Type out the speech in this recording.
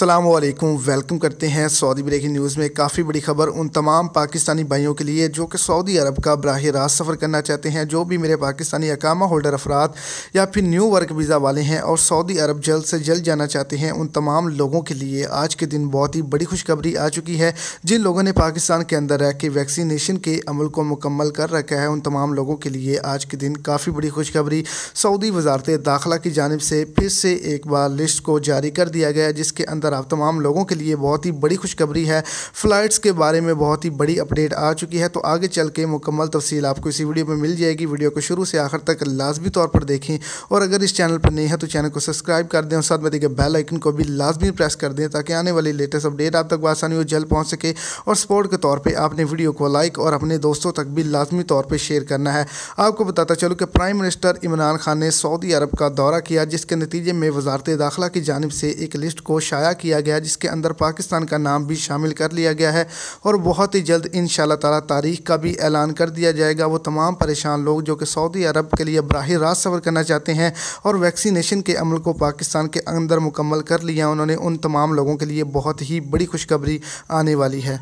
अस्सलाम वालेकुम वेलकम करते हैं सऊदी ब्रेकिंग न्यूज़ में काफ़ी बड़ी खबर उन तमाम पाकिस्तानी भाइयों के लिए जो कि सऊदी अरब का बरह रास्त सफ़र करना चाहते हैं जो भी मेरे पाकिस्तानी अकामा होल्डर अफराद या फिर न्यू वर्क वीज़ा वाले हैं और सऊदी अरब जल्द से जल्द जाना चाहते हैं उन तमाम लोगों के लिए आज के दिन बहुत ही बड़ी खुशखबरी आ चुकी है जिन लोगों ने पाकिस्तान के अंदर रह के वैक्सीनेशन के अमल को मुकम्मल कर रखा है उन तमाम लोगों के लिए आज के दिन काफ़ी बड़ी खुशखबरी सऊदी वजारत दाखिला की जानब से फिर से एक बार लिस्ट को जारी कर दिया गया जिसके अंदर लेकर आप तमाम लोगों के लिए बहुत ही बड़ी खुशखबरी है फ़्लाइट्स के बारे में बहुत ही बड़ी अपडेट आ चुकी है तो आगे चल के मुकम्मल तफसील आपको इसी वीडियो में मिल जाएगी वीडियो को शुरू से आखिर तक लाजमी तौर पर देखें और अगर इस चैनल पर नहीं है तो चैनल को सब्सक्राइब कर दें और साथ में देखिए बेल आइकन को भी लाजमी प्रेस कर दें ताकि आने वाली लेटेस्ट अपडेट आप तक आसानी और जल्द पहुँच सके और सपोर्ट के तौर पर आपने वीडियो को लाइक और अपने दोस्तों तक भी लाजमी तौर पर शेयर करना है आपको बताता चलो कि प्राइम मिनिस्टर इमरान खान ने सऊदी अरब का दौरा किया जिसके नतीजे में वजारत दाखिला की जानब से एक लिस्ट को शाया किया गया जिसके अंदर पाकिस्तान का नाम भी शामिल कर लिया गया है और बहुत ही जल्द इन शाह तारीख का भी ऐलान कर दिया जाएगा वो तमाम परेशान लोग जो कि सऊदी अरब के लिए बरह रास्त सफ़र करना चाहते हैं और वैक्सीनेशन के अमल को पाकिस्तान के अंदर मुकम्मल कर लिया उन्होंने उन तमाम लोगों के लिए बहुत ही बड़ी खुशखबरी आने वाली है